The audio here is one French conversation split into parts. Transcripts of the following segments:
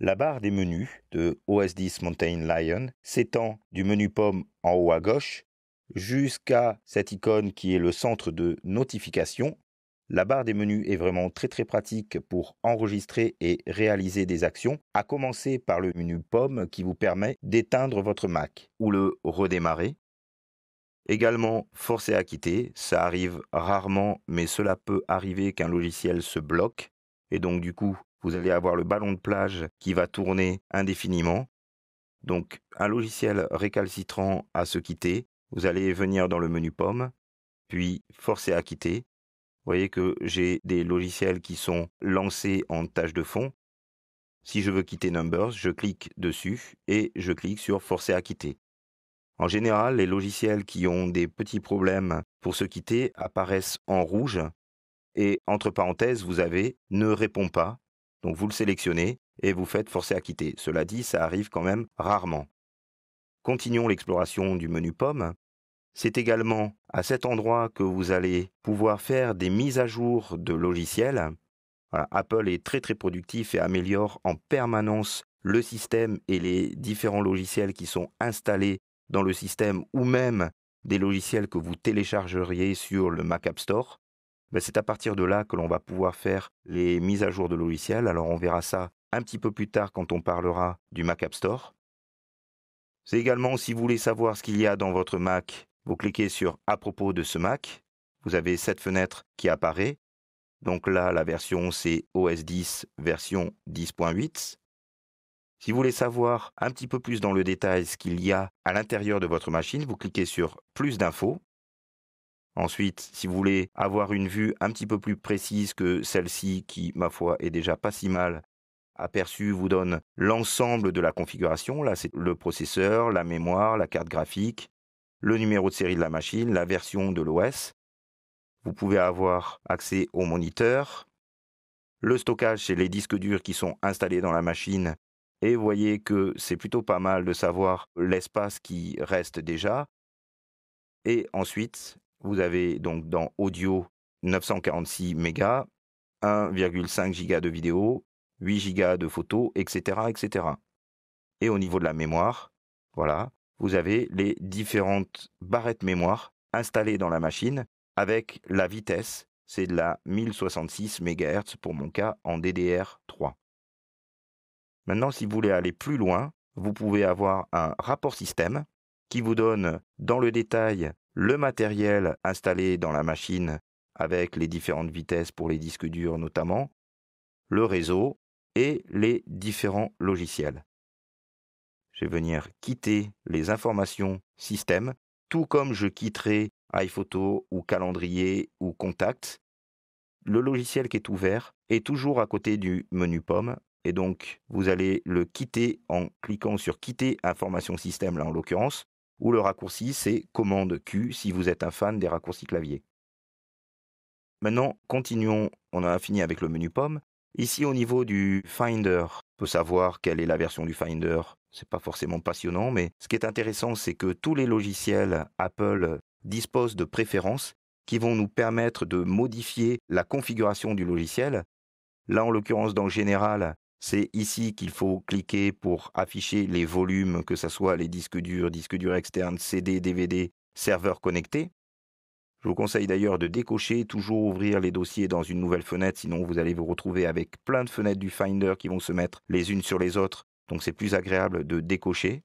La barre des menus de os X Mountain Lion s'étend du menu pomme en haut à gauche jusqu'à cette icône qui est le centre de notification. La barre des menus est vraiment très très pratique pour enregistrer et réaliser des actions, à commencer par le menu pomme qui vous permet d'éteindre votre Mac ou le redémarrer. Également, forcer à quitter, ça arrive rarement, mais cela peut arriver qu'un logiciel se bloque, et donc du coup, vous allez avoir le ballon de plage qui va tourner indéfiniment. Donc un logiciel récalcitrant à se quitter, vous allez venir dans le menu pomme, puis forcer à quitter. Vous voyez que j'ai des logiciels qui sont lancés en tâche de fond. Si je veux quitter Numbers, je clique dessus et je clique sur forcer à quitter. En général, les logiciels qui ont des petits problèmes pour se quitter apparaissent en rouge et entre parenthèses, vous avez ne répond pas donc vous le sélectionnez et vous faites forcer à quitter. Cela dit, ça arrive quand même rarement. Continuons l'exploration du menu pomme. C'est également à cet endroit que vous allez pouvoir faire des mises à jour de logiciels. Apple est très très productif et améliore en permanence le système et les différents logiciels qui sont installés dans le système ou même des logiciels que vous téléchargeriez sur le Mac App Store. Ben, c'est à partir de là que l'on va pouvoir faire les mises à jour de logiciel Alors on verra ça un petit peu plus tard quand on parlera du Mac App Store. C'est également si vous voulez savoir ce qu'il y a dans votre Mac, vous cliquez sur À propos de ce Mac. Vous avez cette fenêtre qui apparaît. Donc là, la version c'est OS 10 version 10.8. Si vous voulez savoir un petit peu plus dans le détail ce qu'il y a à l'intérieur de votre machine, vous cliquez sur Plus d'infos Ensuite, si vous voulez avoir une vue un petit peu plus précise que celle-ci, qui, ma foi, est déjà pas si mal aperçue, vous donne l'ensemble de la configuration. Là, c'est le processeur, la mémoire, la carte graphique, le numéro de série de la machine, la version de l'OS. Vous pouvez avoir accès au moniteur. Le stockage, c'est les disques durs qui sont installés dans la machine. Et vous voyez que c'est plutôt pas mal de savoir l'espace qui reste déjà. Et ensuite, vous avez donc dans audio 946 mégas, 1,5 giga de vidéo, 8 gigas de photos, etc., etc. Et au niveau de la mémoire, voilà, vous avez les différentes barrettes mémoire installées dans la machine avec la vitesse, c'est de la 1066 MHz pour mon cas en DDR3. Maintenant, si vous voulez aller plus loin, vous pouvez avoir un rapport système qui vous donne dans le détail le matériel installé dans la machine avec les différentes vitesses pour les disques durs notamment, le réseau et les différents logiciels. Je vais venir quitter les informations système, tout comme je quitterai iPhoto ou calendrier ou contact. Le logiciel qui est ouvert est toujours à côté du menu pomme et donc vous allez le quitter en cliquant sur quitter informations système là en l'occurrence où le raccourci c'est commande Q si vous êtes un fan des raccourcis clavier. Maintenant, continuons, on a fini avec le menu pomme. Ici au niveau du Finder, on peut savoir quelle est la version du Finder. C'est pas forcément passionnant, mais ce qui est intéressant, c'est que tous les logiciels Apple disposent de préférences qui vont nous permettre de modifier la configuration du logiciel. Là, en l'occurrence, dans le général, c'est ici qu'il faut cliquer pour afficher les volumes, que ce soit les disques durs, disques durs externes, CD, DVD, serveurs connectés. Je vous conseille d'ailleurs de décocher, toujours ouvrir les dossiers dans une nouvelle fenêtre, sinon vous allez vous retrouver avec plein de fenêtres du Finder qui vont se mettre les unes sur les autres, donc c'est plus agréable de décocher.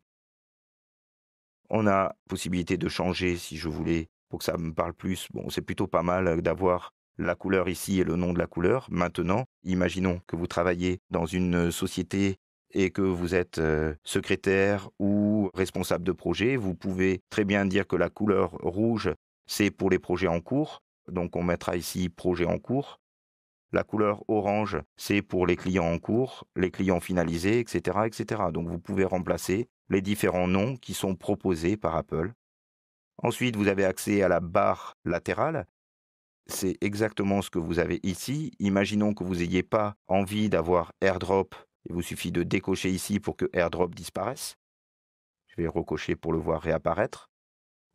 On a possibilité de changer si je voulais pour que ça me parle plus. Bon, c'est plutôt pas mal euh, d'avoir la couleur ici est le nom de la couleur. Maintenant, imaginons que vous travaillez dans une euh, société et que vous êtes euh, secrétaire ou responsable de projet, vous pouvez très bien dire que la couleur rouge, c'est pour les projets en cours. Donc on mettra ici projet en cours. La couleur orange, c'est pour les clients en cours, les clients finalisés, etc., etc. Donc vous pouvez remplacer les différents noms qui sont proposés par Apple. Ensuite, vous avez accès à la barre latérale c'est exactement ce que vous avez ici. Imaginons que vous n'ayez pas envie d'avoir airdrop. Il vous suffit de décocher ici pour que airdrop disparaisse. Je vais recocher pour le voir réapparaître.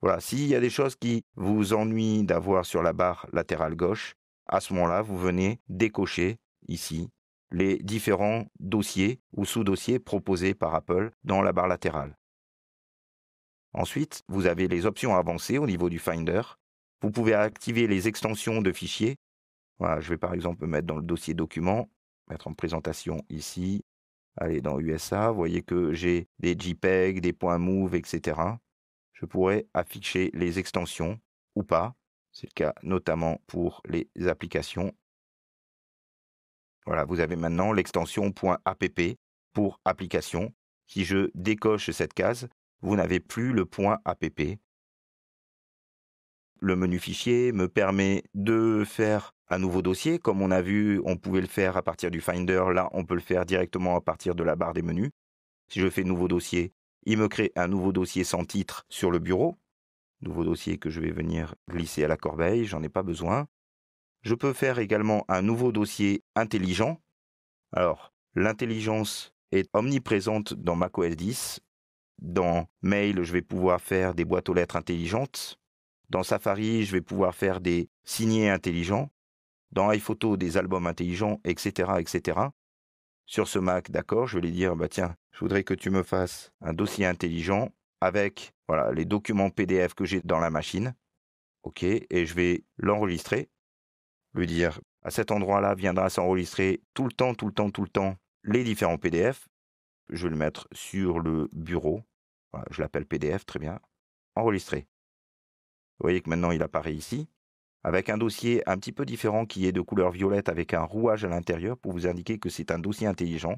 Voilà, s'il y a des choses qui vous ennuient d'avoir sur la barre latérale gauche, à ce moment-là, vous venez décocher ici les différents dossiers ou sous-dossiers proposés par Apple dans la barre latérale. Ensuite, vous avez les options avancées au niveau du Finder vous pouvez activer les extensions de fichiers. je vais par exemple mettre dans le dossier document, mettre en présentation ici, aller dans USA. Vous voyez que j'ai des JPEG, des points .move, etc. Je pourrais afficher les extensions ou pas. C'est le cas notamment pour les applications. Voilà, vous avez maintenant l'extension .app pour application. Si je décoche cette case, vous n'avez plus le point app. Le menu fichier me permet de faire un nouveau dossier. Comme on a vu, on pouvait le faire à partir du Finder. Là, on peut le faire directement à partir de la barre des menus. Si je fais nouveau dossier, il me crée un nouveau dossier sans titre sur le bureau. Nouveau dossier que je vais venir glisser à la corbeille, j'en ai pas besoin. Je peux faire également un nouveau dossier intelligent. Alors, l'intelligence est omniprésente dans macOS 10. Dans Mail, je vais pouvoir faire des boîtes aux lettres intelligentes. Dans Safari, je vais pouvoir faire des signés intelligents. Dans iPhoto, des albums intelligents, etc., etc. Sur ce Mac, d'accord, je vais lui dire, bah, tiens, je voudrais que tu me fasses un dossier intelligent avec voilà, les documents PDF que j'ai dans la machine. OK, et je vais l'enregistrer, lui dire, à cet endroit-là viendra s'enregistrer tout le temps, tout le temps, tout le temps les différents PDF. Je vais le mettre sur le bureau. je l'appelle PDF, très bien. Enregistrer. Vous voyez que maintenant il apparaît ici, avec un dossier un petit peu différent qui est de couleur violette avec un rouage à l'intérieur pour vous indiquer que c'est un dossier intelligent.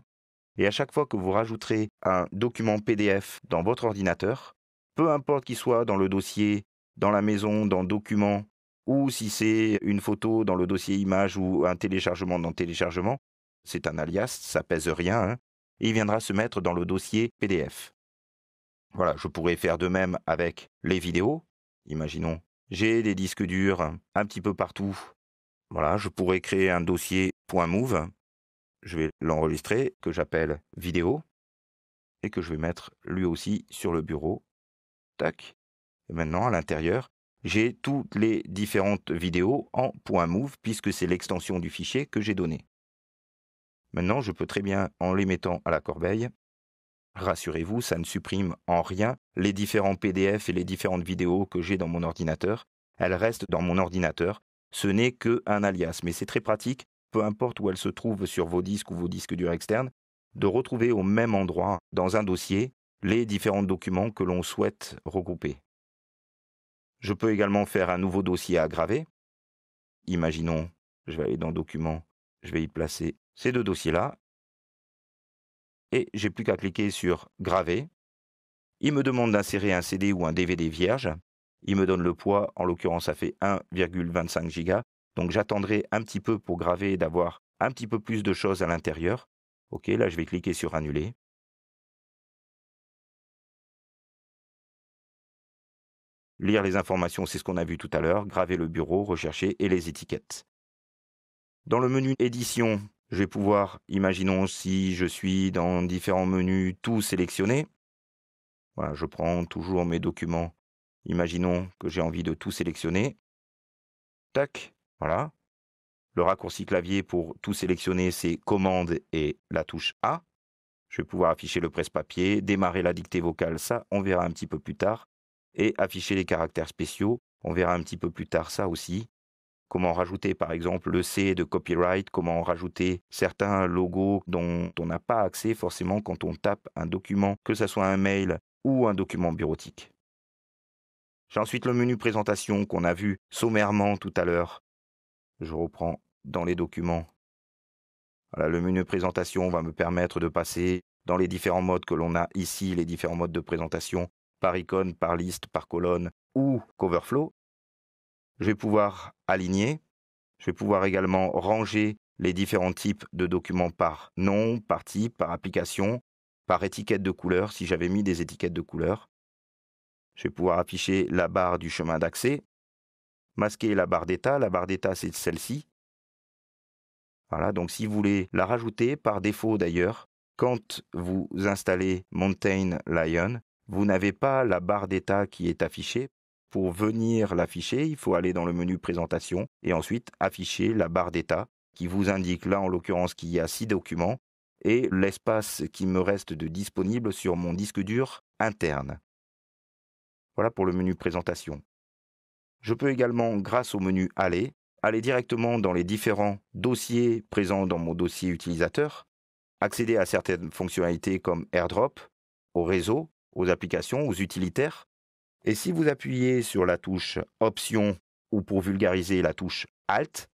Et à chaque fois que vous rajouterez un document PDF dans votre ordinateur, peu importe qu'il soit dans le dossier, dans la maison, dans document, ou si c'est une photo dans le dossier image ou un téléchargement dans téléchargement, c'est un alias, ça pèse rien, hein, il viendra se mettre dans le dossier PDF. Voilà, je pourrais faire de même avec les vidéos, imaginons. J'ai des disques durs un petit peu partout. Voilà, je pourrais créer un dossier .move. Je vais l'enregistrer, que j'appelle vidéo, et que je vais mettre lui aussi sur le bureau. Tac. Et maintenant, à l'intérieur, j'ai toutes les différentes vidéos en .move, puisque c'est l'extension du fichier que j'ai donné. Maintenant, je peux très bien, en les mettant à la corbeille, Rassurez-vous, ça ne supprime en rien les différents PDF et les différentes vidéos que j'ai dans mon ordinateur. Elles restent dans mon ordinateur. Ce n'est qu'un alias, mais c'est très pratique, peu importe où elles se trouvent sur vos disques ou vos disques durs externes, de retrouver au même endroit, dans un dossier, les différents documents que l'on souhaite regrouper. Je peux également faire un nouveau dossier à graver. Imaginons, je vais aller dans Documents, je vais y placer ces deux dossiers-là, et j'ai plus qu'à cliquer sur graver. Il me demande d'insérer un CD ou un DVD vierge. Il me donne le poids, en l'occurrence ça fait 1,25 giga. Donc j'attendrai un petit peu pour graver et d'avoir un petit peu plus de choses à l'intérieur. Ok, là je vais cliquer sur annuler. Lire les informations, c'est ce qu'on a vu tout à l'heure. Graver le bureau, rechercher et les étiquettes. Dans le menu édition, je vais pouvoir, imaginons si je suis dans différents menus, tout sélectionner. je prends toujours mes documents. Imaginons que j'ai envie de tout sélectionner. Tac, voilà. Le raccourci clavier pour tout sélectionner, c'est commande et la touche A. Je vais pouvoir afficher le presse-papier, démarrer la dictée vocale, ça, on verra un petit peu plus tard. Et afficher les caractères spéciaux, on verra un petit peu plus tard ça aussi comment rajouter par exemple le C de copyright, comment rajouter certains logos dont on n'a pas accès forcément quand on tape un document, que ce soit un mail ou un document bureautique. J'ai ensuite le menu présentation qu'on a vu sommairement tout à l'heure. Je reprends dans les documents. le menu présentation va me permettre de passer dans les différents modes que l'on a ici, les différents modes de présentation, par icône, par liste, par colonne ou coverflow je vais pouvoir aligner, je vais pouvoir également ranger les différents types de documents par nom, par type, par application, par étiquette de couleur, si j'avais mis des étiquettes de couleur. Je vais pouvoir afficher la barre du chemin d'accès, masquer la barre d'état. La barre d'état, c'est celle-ci. Voilà, donc si vous voulez la rajouter, par défaut d'ailleurs, quand vous installez Mountain Lion, vous n'avez pas la barre d'état qui est affichée. Pour venir l'afficher, il faut aller dans le menu présentation et ensuite afficher la barre d'état qui vous indique là en l'occurrence qu'il y a six documents et l'espace qui me reste de disponible sur mon disque dur interne. Voilà pour le menu présentation. Je peux également, grâce au menu Aller, aller directement dans les différents dossiers présents dans mon dossier utilisateur, accéder à certaines fonctionnalités comme AirDrop, au réseau, aux applications, aux utilitaires, et si vous appuyez sur la touche Option ou pour vulgariser la touche Alt,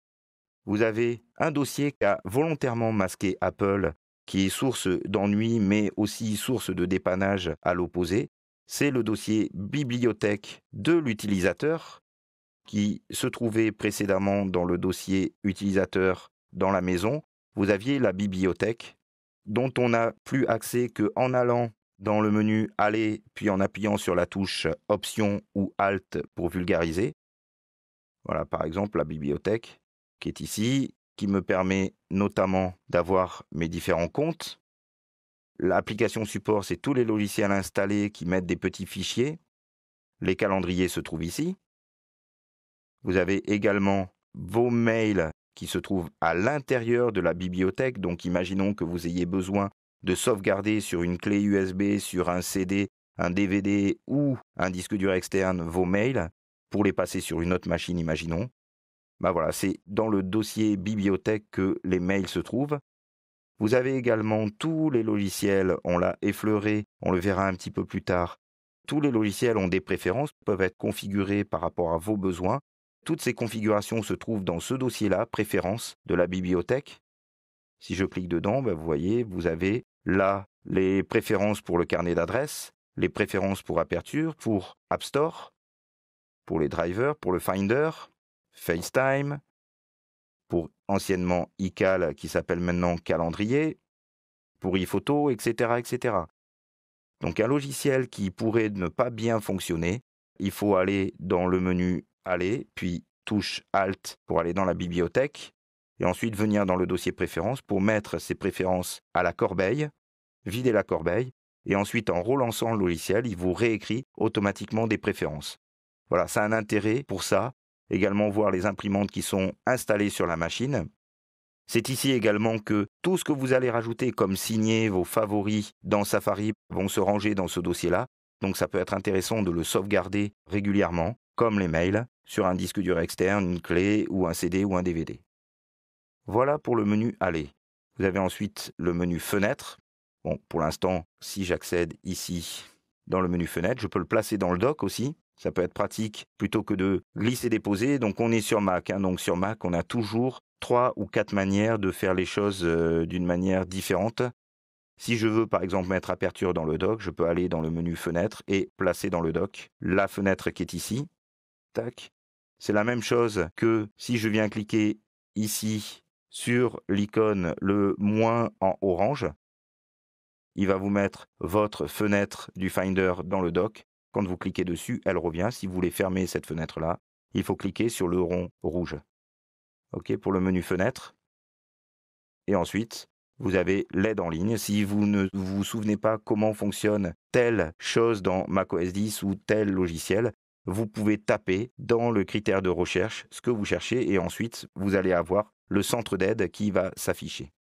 vous avez un dossier qu'a volontairement masqué Apple, qui est source d'ennui mais aussi source de dépannage à l'opposé. C'est le dossier bibliothèque de l'utilisateur qui se trouvait précédemment dans le dossier utilisateur dans la maison. Vous aviez la bibliothèque dont on n'a plus accès qu'en allant dans le menu Aller, puis en appuyant sur la touche Option ou Alt pour vulgariser. Voilà par exemple la bibliothèque qui est ici, qui me permet notamment d'avoir mes différents comptes. L'application support, c'est tous les logiciels installés qui mettent des petits fichiers. Les calendriers se trouvent ici. Vous avez également vos mails qui se trouvent à l'intérieur de la bibliothèque. Donc imaginons que vous ayez besoin de sauvegarder sur une clé USB, sur un CD, un DVD ou un disque dur externe vos mails pour les passer sur une autre machine, imaginons. Ben voilà, c'est dans le dossier bibliothèque que les mails se trouvent. Vous avez également tous les logiciels, on l'a effleuré, on le verra un petit peu plus tard. Tous les logiciels ont des préférences, peuvent être configurés par rapport à vos besoins. Toutes ces configurations se trouvent dans ce dossier-là, préférences de la bibliothèque. Si je clique dedans, bah vous voyez, vous avez là les préférences pour le carnet d'adresse, les préférences pour Aperture, pour App Store, pour les drivers, pour le Finder, FaceTime, pour anciennement iCal qui s'appelle maintenant Calendrier, pour iPhoto, etc., etc. Donc un logiciel qui pourrait ne pas bien fonctionner, il faut aller dans le menu Aller, puis touche Alt pour aller dans la bibliothèque, et ensuite venir dans le dossier préférences pour mettre ses préférences à la corbeille, vider la corbeille, et ensuite en relançant le logiciel, il vous réécrit automatiquement des préférences. Voilà, ça a un intérêt pour ça. Également voir les imprimantes qui sont installées sur la machine. C'est ici également que tout ce que vous allez rajouter comme signer vos favoris dans Safari vont se ranger dans ce dossier-là. Donc ça peut être intéressant de le sauvegarder régulièrement, comme les mails, sur un disque dur externe, une clé ou un CD ou un DVD. Voilà pour le menu Aller. Vous avez ensuite le menu Fenêtre. Bon, pour l'instant, si j'accède ici dans le menu Fenêtre, je peux le placer dans le dock aussi. Ça peut être pratique plutôt que de glisser-déposer. Donc on est sur Mac. Hein. Donc sur Mac, on a toujours trois ou quatre manières de faire les choses euh, d'une manière différente. Si je veux par exemple mettre aperture dans le dock, je peux aller dans le menu fenêtre et placer dans le dock la fenêtre qui est ici. Tac. C'est la même chose que si je viens cliquer ici sur l'icône le moins en orange. Il va vous mettre votre fenêtre du Finder dans le dock. Quand vous cliquez dessus, elle revient. Si vous voulez fermer cette fenêtre-là, il faut cliquer sur le rond rouge. OK pour le menu fenêtre. Et ensuite, vous avez l'aide en ligne. Si vous ne vous souvenez pas comment fonctionne telle chose dans macOS 10 ou tel logiciel, vous pouvez taper dans le critère de recherche ce que vous cherchez et ensuite vous allez avoir le centre d'aide qui va s'afficher.